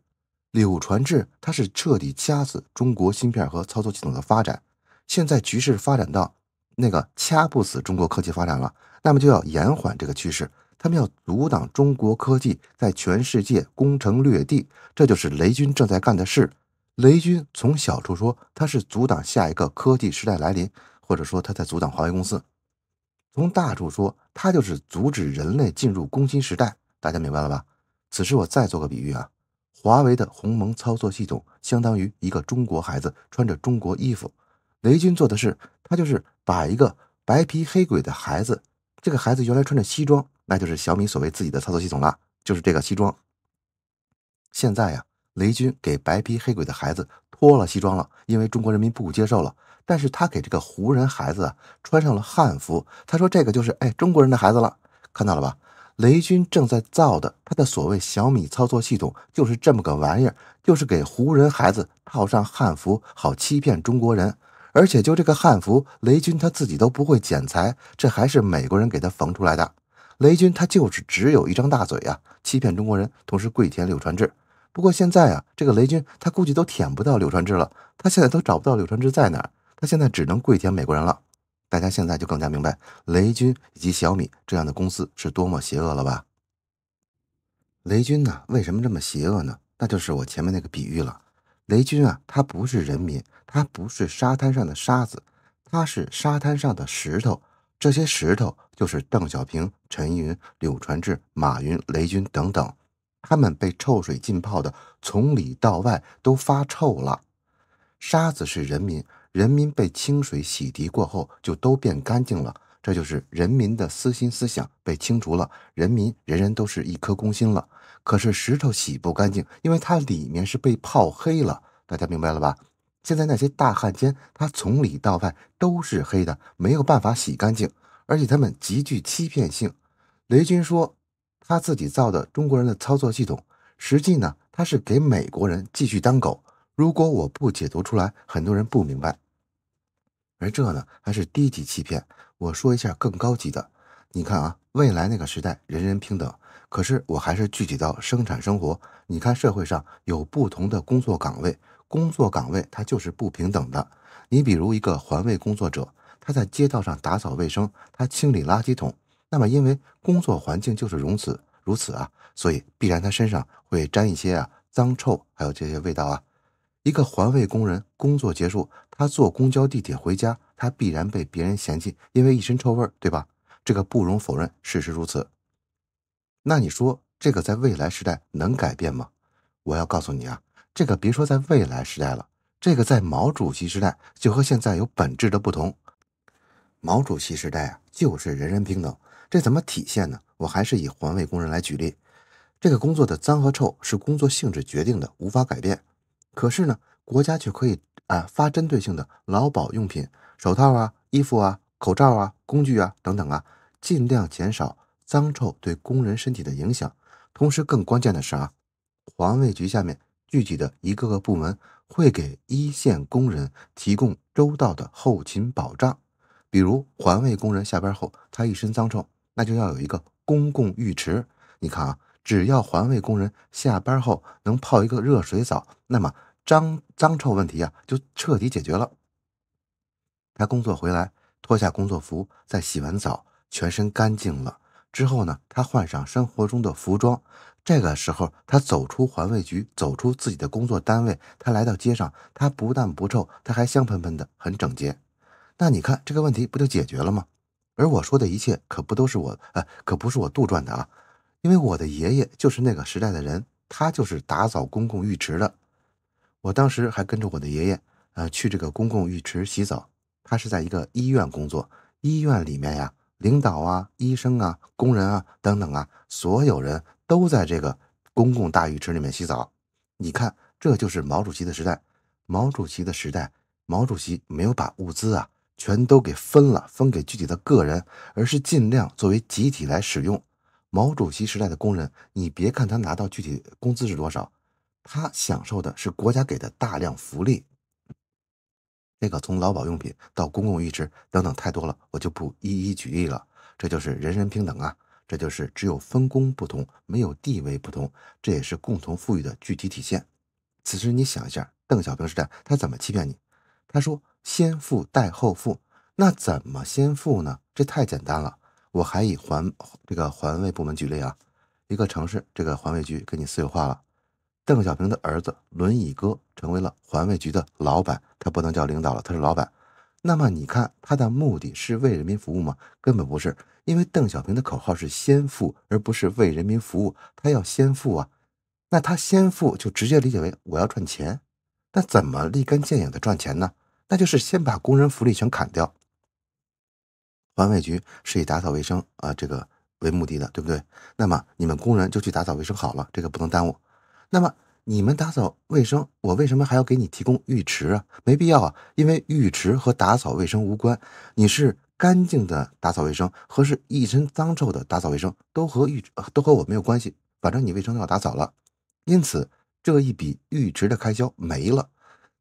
柳传志他是彻底掐死中国芯片和操作系统的发展。现在局势发展到那个掐不死中国科技发展了，那么就要延缓这个趋势。他们要阻挡中国科技在全世界攻城略地，这就是雷军正在干的事。雷军从小处说，他是阻挡下一个科技时代来临，或者说他在阻挡华为公司；从大处说，他就是阻止人类进入工薪时代。大家明白了吧？此时我再做个比喻啊，华为的鸿蒙操作系统相当于一个中国孩子穿着中国衣服，雷军做的是，他就是把一个白皮黑鬼的孩子，这个孩子原来穿着西装。那就是小米所谓自己的操作系统了，就是这个西装。现在呀，雷军给白皮黑鬼的孩子脱了西装了，因为中国人民不接受了。但是他给这个胡人孩子啊穿上了汉服，他说这个就是哎中国人的孩子了。看到了吧？雷军正在造的他的所谓小米操作系统就是这么个玩意儿，就是给胡人孩子套上汉服，好欺骗中国人。而且就这个汉服，雷军他自己都不会剪裁，这还是美国人给他缝出来的。雷军他就是只有一张大嘴啊，欺骗中国人，同时跪舔柳传志。不过现在啊，这个雷军他估计都舔不到柳传志了，他现在都找不到柳传志在哪，他现在只能跪舔美国人了。大家现在就更加明白雷军以及小米这样的公司是多么邪恶了吧？雷军呢，为什么这么邪恶呢？那就是我前面那个比喻了。雷军啊，他不是人民，他不是沙滩上的沙子，他是沙滩上的石头。这些石头就是邓小平、陈云、柳传志、马云、雷军等等，他们被臭水浸泡的，从里到外都发臭了。沙子是人民，人民被清水洗涤过后就都变干净了，这就是人民的私心思想被清除了，人民人人都是一颗公心了。可是石头洗不干净，因为它里面是被泡黑了。大家明白了吧？现在那些大汉奸，他从里到外都是黑的，没有办法洗干净，而且他们极具欺骗性。雷军说他自己造的中国人的操作系统，实际呢，他是给美国人继续当狗。如果我不解读出来，很多人不明白。而这呢，还是低级欺骗。我说一下更高级的。你看啊，未来那个时代人人平等，可是我还是具体到生产生活。你看社会上有不同的工作岗位。工作岗位它就是不平等的。你比如一个环卫工作者，他在街道上打扫卫生，他清理垃圾桶，那么因为工作环境就是如此如此啊，所以必然他身上会沾一些啊脏臭，还有这些味道啊。一个环卫工人工作结束，他坐公交地铁回家，他必然被别人嫌弃，因为一身臭味儿，对吧？这个不容否认，事实如此。那你说这个在未来时代能改变吗？我要告诉你啊。这个别说在未来时代了，这个在毛主席时代就和现在有本质的不同。毛主席时代啊，就是人人平等，这怎么体现呢？我还是以环卫工人来举例。这个工作的脏和臭是工作性质决定的，无法改变。可是呢，国家却可以啊发针对性的劳保用品，手套啊、衣服啊、口罩啊、工具啊等等啊，尽量减少脏臭对工人身体的影响。同时，更关键的是啊，环卫局下面。具体的一个个部门会给一线工人提供周到的后勤保障，比如环卫工人下班后，他一身脏臭，那就要有一个公共浴池。你看啊，只要环卫工人下班后能泡一个热水澡，那么脏脏臭问题啊就彻底解决了。他工作回来，脱下工作服，再洗完澡，全身干净了之后呢，他换上生活中的服装。这个时候，他走出环卫局，走出自己的工作单位，他来到街上。他不但不臭，他还香喷喷的，很整洁。那你看，这个问题不就解决了吗？而我说的一切，可不都是我，呃，可不是我杜撰的啊。因为我的爷爷就是那个时代的人，他就是打扫公共浴池的。我当时还跟着我的爷爷，呃，去这个公共浴池洗澡。他是在一个医院工作，医院里面呀，领导啊、医生啊、工人啊等等啊，所有人。都在这个公共大浴池里面洗澡，你看，这就是毛主席的时代。毛主席的时代，毛主席没有把物资啊全都给分了，分给具体的个人，而是尽量作为集体来使用。毛主席时代的工人，你别看他拿到具体工资是多少，他享受的是国家给的大量福利。那个从劳保用品到公共浴池等等，太多了，我就不一一举例了。这就是人人平等啊。这就是只有分工不同，没有地位不同，这也是共同富裕的具体体现。此时你想一下，邓小平时代他怎么欺骗你？他说先富带后富，那怎么先富呢？这太简单了。我还以环这个环卫部门举例啊，一个城市这个环卫局给你私有化了，邓小平的儿子轮椅哥成为了环卫局的老板，他不能叫领导了，他是老板。那么你看他的目的是为人民服务吗？根本不是，因为邓小平的口号是先富，而不是为人民服务。他要先富啊，那他先富就直接理解为我要赚钱，那怎么立竿见影的赚钱呢？那就是先把工人福利全砍掉。环卫局是以打扫卫生啊这个为目的的，对不对？那么你们工人就去打扫卫生好了，这个不能耽误。那么。你们打扫卫生，我为什么还要给你提供浴池啊？没必要啊，因为浴池和打扫卫生无关。你是干净的打扫卫生，和是一身脏臭的打扫卫生，都和浴都和我没有关系。反正你卫生都要打扫了，因此这一笔浴池的开销没了。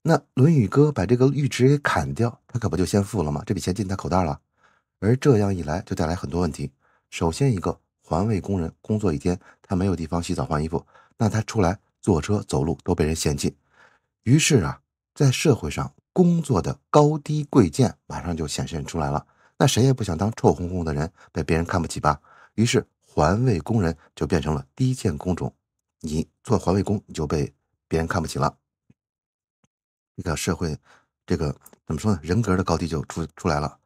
那论语哥把这个浴池给砍掉，他可不就先付了吗？这笔钱进他口袋了。而这样一来，就带来很多问题。首先，一个环卫工人工作一天，他没有地方洗澡换衣服，那他出来。坐车走路都被人嫌弃，于是啊，在社会上工作的高低贵贱马上就显现出来了。那谁也不想当臭烘烘的人，被别人看不起吧？于是环卫工人就变成了低贱工种。你做环卫工，你就被别人看不起了。这个社会，这个怎么说呢？人格的高低就出出来了。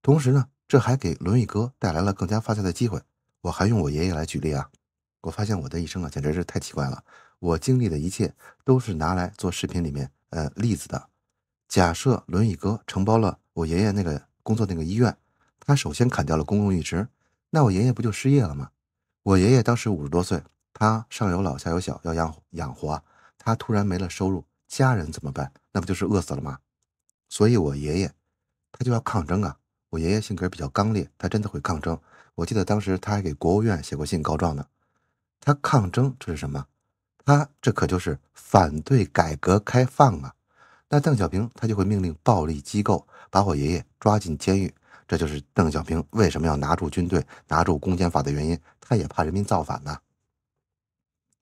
同时呢，这还给轮椅哥带来了更加发财的机会。我还用我爷爷来举例啊。我发现我的一生啊，简直是太奇怪了。我经历的一切都是拿来做视频里面呃例子的。假设轮椅哥承包了我爷爷那个工作那个医院，他首先砍掉了公共浴池，那我爷爷不就失业了吗？我爷爷当时五十多岁，他上有老下有小要养养活，他突然没了收入，家人怎么办？那不就是饿死了吗？所以我爷爷他就要抗争啊！我爷爷性格比较刚烈，他真的会抗争。我记得当时他还给国务院写过信告状呢。他抗争这是什么？他这可就是反对改革开放啊！那邓小平他就会命令暴力机构把我爷爷抓进监狱。这就是邓小平为什么要拿住军队、拿住《公检法》的原因。他也怕人民造反呢。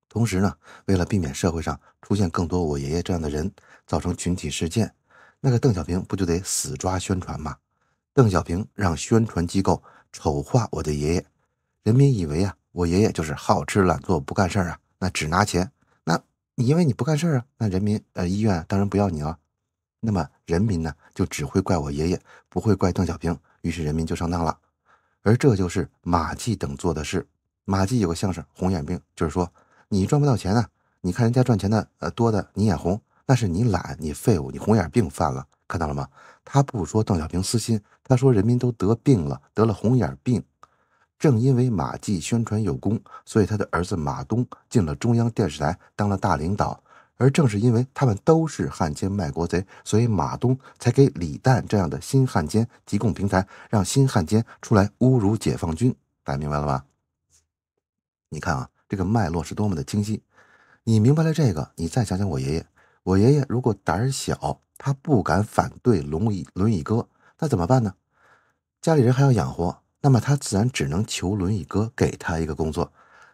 同时呢，为了避免社会上出现更多我爷爷这样的人，造成群体事件，那个邓小平不就得死抓宣传吗？邓小平让宣传机构丑化我的爷爷，人民以为啊，我爷爷就是好吃懒做、不干事儿啊。那只拿钱，那你因为你不干事儿啊，那人民呃医院当然不要你了。那么人民呢，就只会怪我爷爷，不会怪邓小平。于是人民就上当了，而这就是马季等做的事。马季有个相声《红眼病》，就是说你赚不到钱呢，你看人家赚钱的呃多的，你眼红，那是你懒，你废物，你红眼病犯了，看到了吗？他不说邓小平私心，他说人民都得病了，得了红眼病。正因为马季宣传有功，所以他的儿子马东进了中央电视台当了大领导。而正是因为他们都是汉奸卖国贼，所以马东才给李旦这样的新汉奸提供平台，让新汉奸出来侮辱解放军。大家明白了吧？你看啊，这个脉络是多么的清晰。你明白了这个，你再想想我爷爷。我爷爷如果胆小，他不敢反对轮椅轮椅哥，那怎么办呢？家里人还要养活。那么他自然只能求轮椅哥给他一个工作。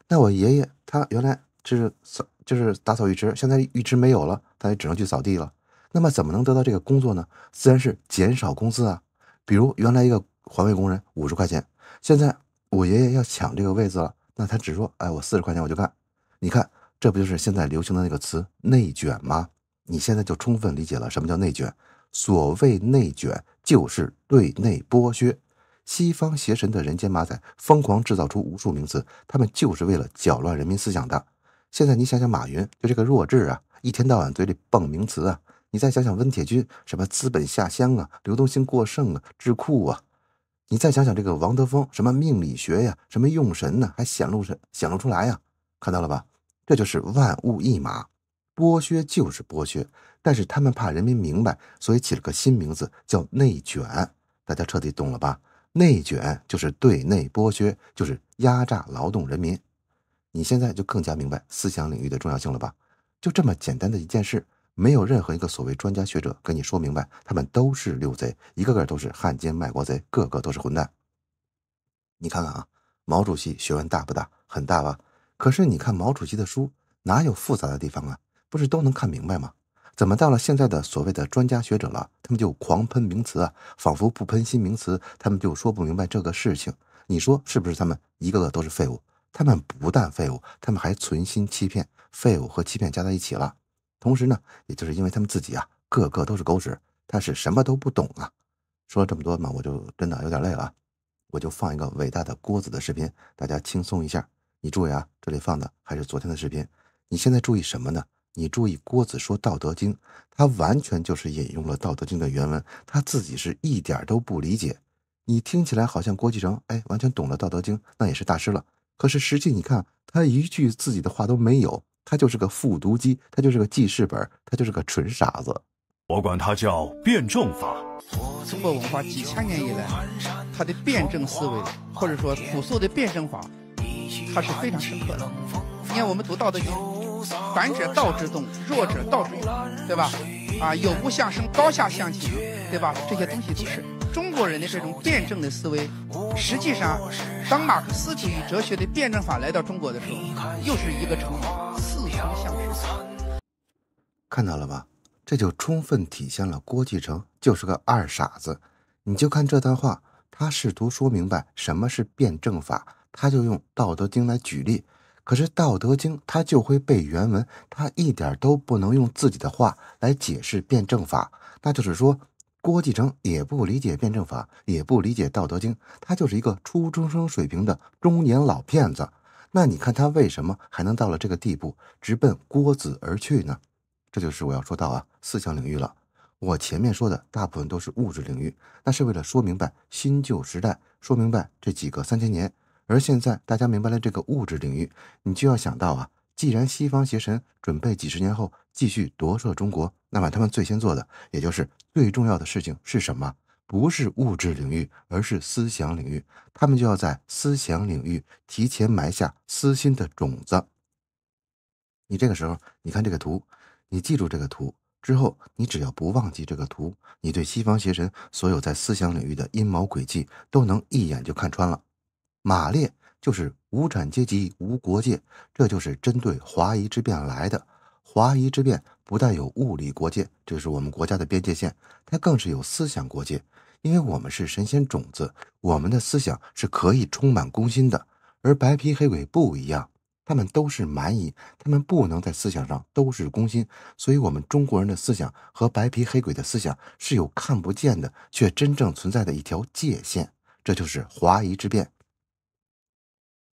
那我爷爷他原来就是扫，就是打扫浴池，现在浴池没有了，他也只能去扫地了。那么怎么能得到这个工作呢？自然是减少工资啊。比如原来一个环卫工人五十块钱，现在我爷爷要抢这个位子了，那他只说：“哎，我四十块钱我就干。”你看，这不就是现在流行的那个词“内卷”吗？你现在就充分理解了什么叫内卷。所谓内卷，就是对内剥削。西方邪神的人间马仔疯狂制造出无数名词，他们就是为了搅乱人民思想的。现在你想想，马云就这个弱智啊，一天到晚嘴里蹦名词啊。你再想想温铁军，什么资本下乡啊，流动性过剩啊，智库啊。你再想想这个王德峰，什么命理学呀，什么用神呢，还显露是显露出来呀。看到了吧，这就是万物一马，剥削就是剥削，但是他们怕人民明白，所以起了个新名字叫内卷。大家彻底懂了吧？内卷就是对内剥削，就是压榨劳动人民。你现在就更加明白思想领域的重要性了吧？就这么简单的一件事，没有任何一个所谓专家学者跟你说明白，他们都是六贼，一个个都是汉奸卖国贼，个个都是混蛋。你看看啊，毛主席学问大不大？很大吧？可是你看毛主席的书，哪有复杂的地方啊？不是都能看明白吗？怎么到了现在的所谓的专家学者了，他们就狂喷名词啊，仿佛不喷新名词，他们就说不明白这个事情。你说是不是？他们一个个都是废物，他们不但废物，他们还存心欺骗，废物和欺骗加在一起了。同时呢，也就是因为他们自己啊，个个都是狗屎，他是什么都不懂啊。说了这么多嘛，我就真的有点累了我就放一个伟大的郭子的视频，大家轻松一下。你注意啊，这里放的还是昨天的视频。你现在注意什么呢？你注意，郭子说《道德经》，他完全就是引用了《道德经》的原文，他自己是一点儿都不理解。你听起来好像郭继承，哎，完全懂了《道德经》，那也是大师了。可是实际你看，他一句自己的话都没有，他就是个复读机，他就是个记事本，他就是个纯傻子。我管他叫辩证法。中国文化几千年以来，他的辩证思维，或者说朴素的辩证法，他是非常深刻的。你看我们读《道德经》。反者道之动，弱者道之用，对吧？啊，有不相生，高下相倾，对吧？这些东西都是中国人的这种辩证的思维。实际上，当马克思主义哲学的辩证法来到中国的时候，又是一个成语——四曾相识。看到了吧？这就充分体现了郭继承就是个二傻子。你就看这段话，他试图说明白什么是辩证法，他就用《道德经》来举例。可是《道德经》它就会背原文，它一点都不能用自己的话来解释辩证法。那就是说，郭继承也不理解辩证法，也不理解《道德经》，他就是一个初中生水平的中年老骗子。那你看他为什么还能到了这个地步，直奔郭子而去呢？这就是我要说到啊，思想领域了。我前面说的大部分都是物质领域，那是为了说明白新旧时代，说明白这几个三千年。而现在大家明白了这个物质领域，你就要想到啊，既然西方邪神准备几十年后继续夺舍中国，那么他们最先做的，也就是最重要的事情是什么？不是物质领域，而是思想领域。他们就要在思想领域提前埋下私心的种子。你这个时候，你看这个图，你记住这个图之后，你只要不忘记这个图，你对西方邪神所有在思想领域的阴谋诡计都能一眼就看穿了。马列就是无产阶级无国界，这就是针对华夷之辨来的。华夷之辨不但有物理国界，这是我们国家的边界线，它更是有思想国界，因为我们是神仙种子，我们的思想是可以充满公心的。而白皮黑鬼不一样，他们都是蛮夷，他们不能在思想上都是攻心，所以，我们中国人的思想和白皮黑鬼的思想是有看不见的却真正存在的一条界限，这就是华夷之辨。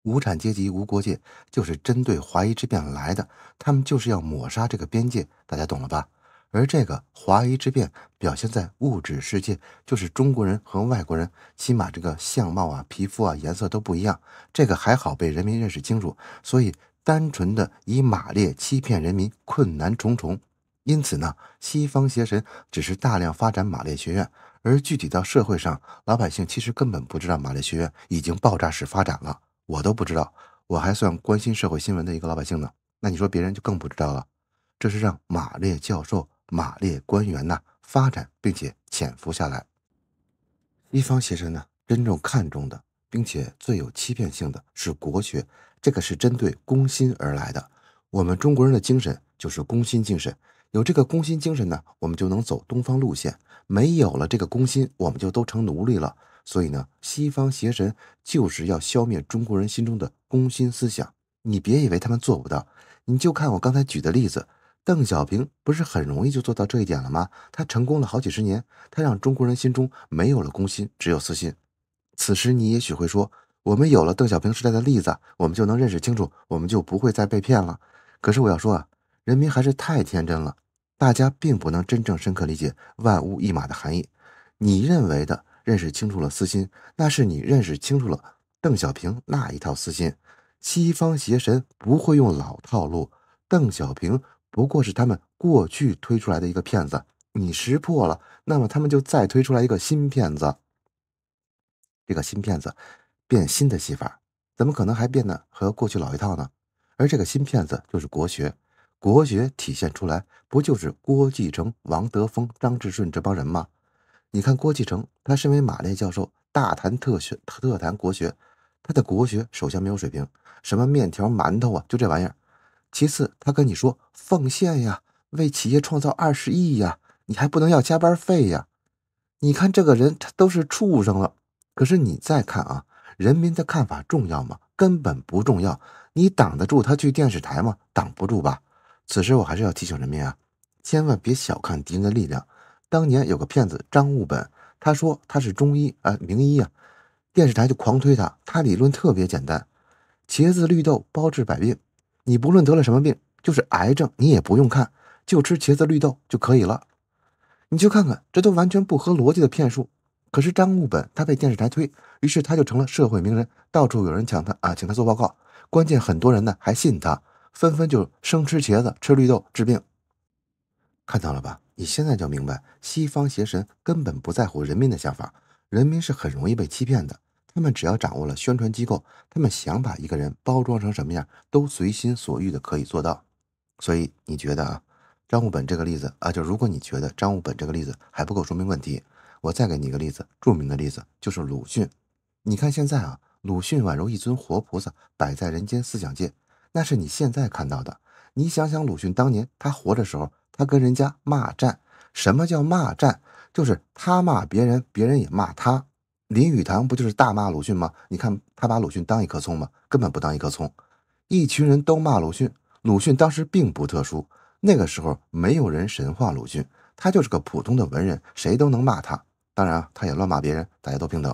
无产阶级无国界，就是针对华夷之变来的，他们就是要抹杀这个边界，大家懂了吧？而这个华夷之变表现在物质世界，就是中国人和外国人，起码这个相貌啊、皮肤啊、颜色都不一样。这个还好被人民认识清楚，所以单纯的以马列欺骗人民困难重重。因此呢，西方邪神只是大量发展马列学院，而具体到社会上，老百姓其实根本不知道马列学院已经爆炸式发展了。我都不知道，我还算关心社会新闻的一个老百姓呢。那你说别人就更不知道了。这是让马列教授、马列官员呐发展，并且潜伏下来。一方邪生呢，真正看重的，并且最有欺骗性的是国学，这个是针对攻心而来的。我们中国人的精神就是攻心精神，有这个攻心精神呢，我们就能走东方路线；没有了这个攻心，我们就都成奴隶了。所以呢，西方邪神就是要消灭中国人心中的攻心思想。你别以为他们做不到，你就看我刚才举的例子，邓小平不是很容易就做到这一点了吗？他成功了好几十年，他让中国人心中没有了攻心，只有私心。此时你也许会说，我们有了邓小平时代的例子，我们就能认识清楚，我们就不会再被骗了。可是我要说啊，人民还是太天真了，大家并不能真正深刻理解“万物一马”的含义。你认为的？认识清楚了私心，那是你认识清楚了邓小平那一套私心。西方邪神不会用老套路，邓小平不过是他们过去推出来的一个骗子。你识破了，那么他们就再推出来一个新骗子。这个新骗子变新的戏法，怎么可能还变呢？和过去老一套呢？而这个新骗子就是国学，国学体现出来不就是郭继承、王德峰、张志顺这帮人吗？你看郭继承，他身为马列教授，大谈特学特谈国学，他的国学首先没有水平，什么面条馒头啊，就这玩意儿。其次，他跟你说奉献呀，为企业创造二十亿呀，你还不能要加班费呀。你看这个人，他都是畜生了。可是你再看啊，人民的看法重要吗？根本不重要。你挡得住他去电视台吗？挡不住吧。此时我还是要提醒人民啊，千万别小看敌人的力量。当年有个骗子张悟本，他说他是中医啊，名医啊，电视台就狂推他。他理论特别简单，茄子绿豆包治百病。你不论得了什么病，就是癌症，你也不用看，就吃茄子绿豆就可以了。你去看看，这都完全不合逻辑的骗术。可是张悟本他被电视台推，于是他就成了社会名人，到处有人抢他啊，请他做报告。关键很多人呢还信他，纷纷就生吃茄子、吃绿豆治病。看到了吧？你现在就明白，西方邪神根本不在乎人民的想法，人民是很容易被欺骗的。他们只要掌握了宣传机构，他们想把一个人包装成什么样，都随心所欲的可以做到。所以你觉得啊，张悟本这个例子啊，就如果你觉得张悟本这个例子还不够说明问题，我再给你一个例子，著名的例子就是鲁迅。你看现在啊，鲁迅宛如一尊活菩萨摆在人间思想界，那是你现在看到的。你想想鲁迅当年他活着时候。他跟人家骂战，什么叫骂战？就是他骂别人，别人也骂他。林语堂不就是大骂鲁迅吗？你看他把鲁迅当一棵葱吗？根本不当一棵葱。一群人都骂鲁迅，鲁迅当时并不特殊，那个时候没有人神话鲁迅，他就是个普通的文人，谁都能骂他。当然啊，他也乱骂别人，大家都平等。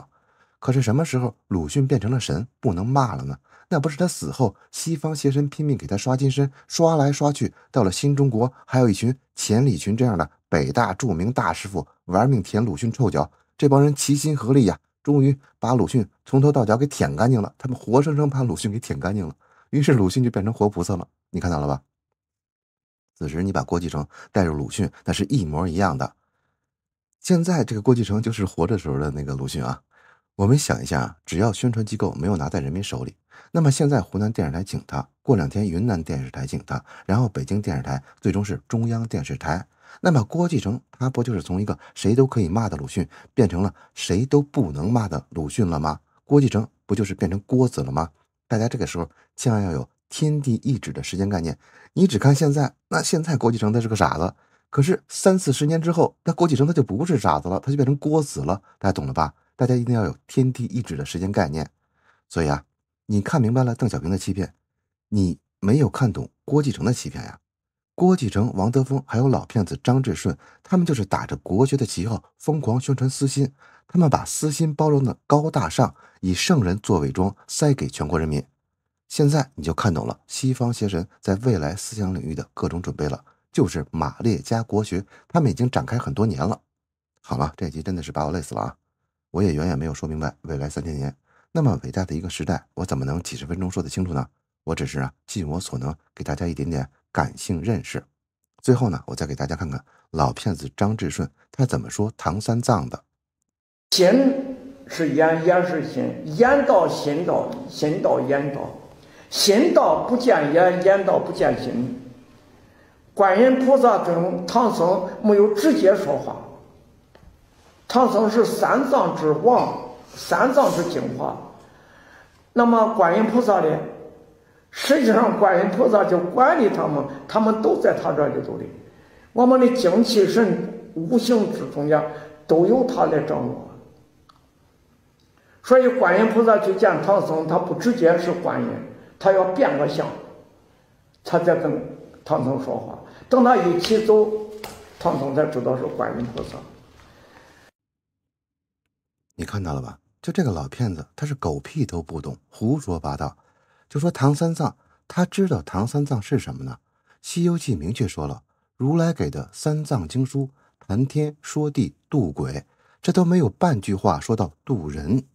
可是什么时候鲁迅变成了神，不能骂了呢？那不是他死后西方邪神拼命给他刷金身，刷来刷去，到了新中国还有一群钱理群这样的北大著名大师傅玩命舔鲁迅臭脚，这帮人齐心合力呀，终于把鲁迅从头到脚给舔干净了。他们活生生把鲁迅给舔干净了，于是鲁迅就变成活菩萨了。你看到了吧？此时你把郭继承带入鲁迅，那是一模一样的。现在这个郭继承就是活着时候的那个鲁迅啊。我们想一下只要宣传机构没有拿在人民手里，那么现在湖南电视台请他，过两天云南电视台请他，然后北京电视台，最终是中央电视台。那么郭继承他不就是从一个谁都可以骂的鲁迅，变成了谁都不能骂的鲁迅了吗？郭继承不就是变成郭子了吗？大家这个时候千万要有天地一指的时间概念。你只看现在，那现在郭继承他是个傻子，可是三四十年之后，那郭继承他就不是傻子了，他就变成郭子了。大家懂了吧？大家一定要有天地一指的时间概念，所以啊，你看明白了邓小平的欺骗，你没有看懂郭继承的欺骗呀？郭继承、王德峰还有老骗子张志顺，他们就是打着国学的旗号，疯狂宣传私心，他们把私心包容的高大上，以圣人做伪装，塞给全国人民。现在你就看懂了西方邪神在未来思想领域的各种准备了，就是马列加国学，他们已经展开很多年了。好了，这一集真的是把我累死了啊！我也远远没有说明白，未来三千年那么伟大的一个时代，我怎么能几十分钟说得清楚呢？我只是啊，尽我所能给大家一点点感性认识。最后呢，我再给大家看看老骗子张志顺他怎么说唐三藏的：心是眼，眼是心，眼到心到，心到眼到，心到不见眼，眼到不见心。观音菩萨跟唐僧没有直接说话。唐僧是三藏之王，三藏之精华。那么观音菩萨呢？实际上，观音菩萨就管理他们，他们都在他这里头的。我们的精气神、五行之中间，都由他来掌握。所以，观音菩萨去见唐僧，他不直接是观音，他要变个相，他在跟唐僧说话。等他一起走，唐僧才知道是观音菩萨。你看到了吧？就这个老骗子，他是狗屁都不懂，胡说八道。就说唐三藏，他知道唐三藏是什么呢？《西游记》明确说了，如来给的三藏经书，谈天说地渡鬼，这都没有半句话说到渡人。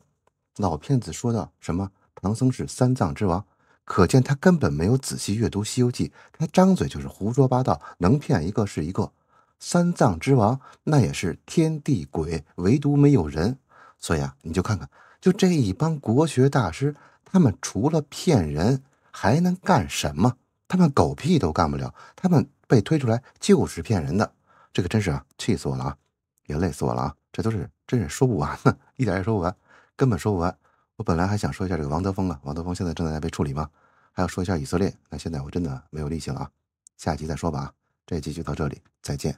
老骗子说到什么唐僧是三藏之王，可见他根本没有仔细阅读《西游记》，他张嘴就是胡说八道，能骗一个是一个。三藏之王，那也是天地鬼，唯独没有人。所以啊，你就看看，就这一帮国学大师，他们除了骗人还能干什么？他们狗屁都干不了，他们被推出来就是骗人的。这个真是啊，气死我了啊，也累死我了啊，这都是真是说不完的，一点也说不完，根本说不完。我本来还想说一下这个王德峰啊，王德峰现在正在被处理吗？还要说一下以色列，那现在我真的没有力气了啊，下集再说吧啊，这一集就到这里，再见。